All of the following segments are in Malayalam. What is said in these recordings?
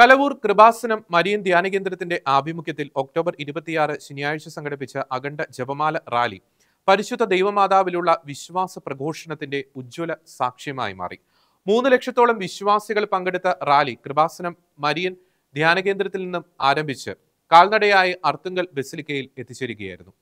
കലവൂർ കൃപാസനം മരിയൻ ധ്യാന കേന്ദ്രത്തിന്റെ ആഭിമുഖ്യത്തിൽ ഒക്ടോബർ ഇരുപത്തിയാറ് ശനിയാഴ്ച സംഘടിപ്പിച്ച അഖണ്ഡ ജപമാല റാലി പരിശുദ്ധ ദൈവമാതാവിലുള്ള വിശ്വാസ പ്രഘോഷണത്തിന്റെ ഉജ്ജ്വല സാക്ഷ്യമായി മാറി മൂന്ന് ലക്ഷത്തോളം വിശ്വാസികൾ പങ്കെടുത്ത റാലി കൃപാസനം മരിയൻ ധ്യാന കേന്ദ്രത്തിൽ നിന്നും ആരംഭിച്ച് കാൽനടയായി അർത്തുങ്കൽ ബസിലിക്കയിൽ എത്തിച്ചേരുകയായിരുന്നു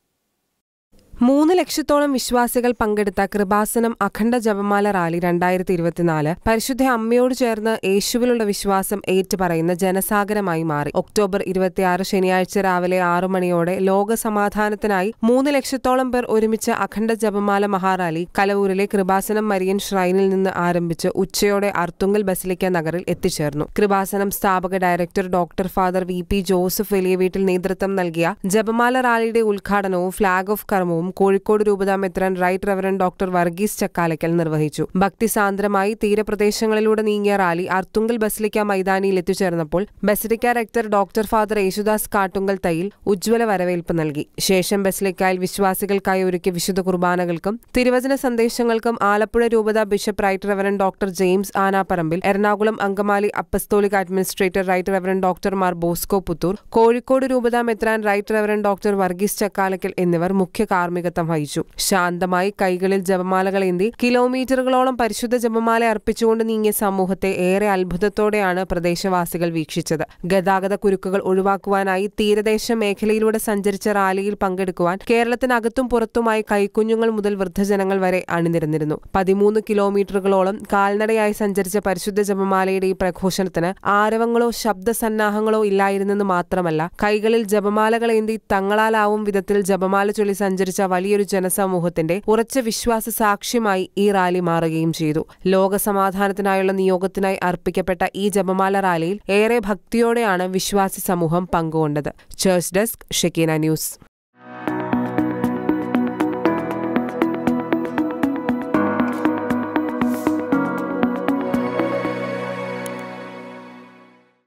മൂന്ന് ലക്ഷത്തോളം വിശ്വാസികൾ പങ്കെടുത്ത കൃപാസനം അഖണ്ഡ ജപമാല റാലി രണ്ടായിരത്തി ഇരുപത്തിനാല് പരിശുദ്ധ അമ്മയോട് ചേർന്ന് യേശുവിലുള്ള വിശ്വാസം ഏറ്റുപറയുന്ന ജനസാഗരമായി മാറി ഒക്ടോബർ ഇരുപത്തിയാറ് ശനിയാഴ്ച രാവിലെ ആറു മണിയോടെ ലോക സമാധാനത്തിനായി മൂന്ന് ലക്ഷത്തോളം പേർ ഒരുമിച്ച് അഖണ്ഡ ജപമാല മഹാറാലി കലവൂരിലെ കൃപാസനം മരിയൻ ഷ്രൈനിൽ നിന്ന് ആരംഭിച്ച് ഉച്ചയോടെ അർത്തുങ്കൽ ബസിലിക്ക നഗറിൽ എത്തിച്ചേർന്നു കൃപാസനം സ്ഥാപക director doctor father V P Joseph വലിയ വീട്ടിൽ നേതൃത്വം നൽകിയ ജപമാല റാലിയുടെ ഉദ്ഘാടനവും ഫ്ളാഗ് ഓഫ് കർമ്മവും കോഴിക്കോട് രൂപതാ മെത്രാൻ right reverend doctor Varghese Chakkalakkal നിർവഹിച്ചു ഭക്തിസാന്ദ്രമായി തീരപ്രദേശങ്ങളിലൂടെ നീങ്ങിയ റാലി അർത്തുങ്കൽ ബസിലിക്ക മൈതാനിയിൽ എത്തിച്ചേർന്നപ്പോൾ basilica rector doctor father Yesudas Kattunkal Thayyil ഉജ്ജ്വല വരവേൽപ്പ് നൽകി ശേഷം ബസിലിക്കായിൽ വിശ്വാസികൾക്കായി ഒരുക്കിയ വിശുദ്ധ കുർബാനകൾക്കും തിരുവചന സന്ദേശങ്ങൾക്കും ആലപ്പുഴ രൂപതാ bishop right reverend doctor James Anaparambil Ernakulam Angamaly apostolic administrator right reverend doctor Mar Bosco Puthur Kozhikode രൂപതാ മെത്രാൻ right reverend doctor Varghese Chakkalakkal എന്നിവർ മുഖ്യ കാർമ്മിക കാർമ്മികത്വം വഹിച്ചു ശാന്തമായി കൈകളിൽ ജപമാലകളേന്തി കിലോമീറ്ററുകളോളം പരിശുദ്ധ ജപമാല അർപ്പിച്ചുകൊണ്ട് നീങ്ങിയ സമൂഹത്തെ ഏറെ അത്ഭുതത്തോടെയാണ് പ്രദേശവാസികൾ വീക്ഷിച്ചത് ഗതാഗത കുരുക്കുകൾ ഒഴിവാക്കുവാനായി തീരദേശ മേഖലയിലൂടെ സഞ്ചരിച്ച റാലിയിൽ പങ്കെടുക്കുവാൻ കേരളത്തിനകത്തും പുറത്തുമായി കൈക്കുഞ്ഞുങ്ങൾ മുതൽ വൃദ്ധജനങ്ങൾ വരെ അണിനിരന്നിരുന്നു പതിമൂന്ന് കിലോമീറ്ററുകളോളം കാൽനടയായി സഞ്ചരിച്ച പരിശുദ്ധ ജപമാലയുടെ ഈ പ്രഘോഷണത്തിന് ആരവങ്ങളോ ശബ്ദസന്നാഹങ്ങളോ ഇല്ലായിരുന്നെന്ന് മാത്രമല്ല കൈകളിൽ ജപമാലകളേന്തി തങ്ങളാലാവും വിധത്തിൽ ജപമാല ചൊല്ലി സഞ്ചരിച്ച വലിയൊരു ജനസമൂഹത്തിന്റെ ഉറച്ച വിശ്വാസ സാക്ഷ്യമായി ഈ റാലി മാറുകയും ചെയ്തു ലോകസമാധാനത്തിനായുള്ള നിയോഗത്തിനായി അർപ്പിക്കപ്പെട്ട ഈ ജപമാല റാലിയിൽ ഏറെ ഭക്തിയോടെയാണ് വിശ്വാസി സമൂഹം പങ്കുകൊണ്ടത് ചേർച്ച് ഡെസ്ക് ഷെക്കീന ന്യൂസ്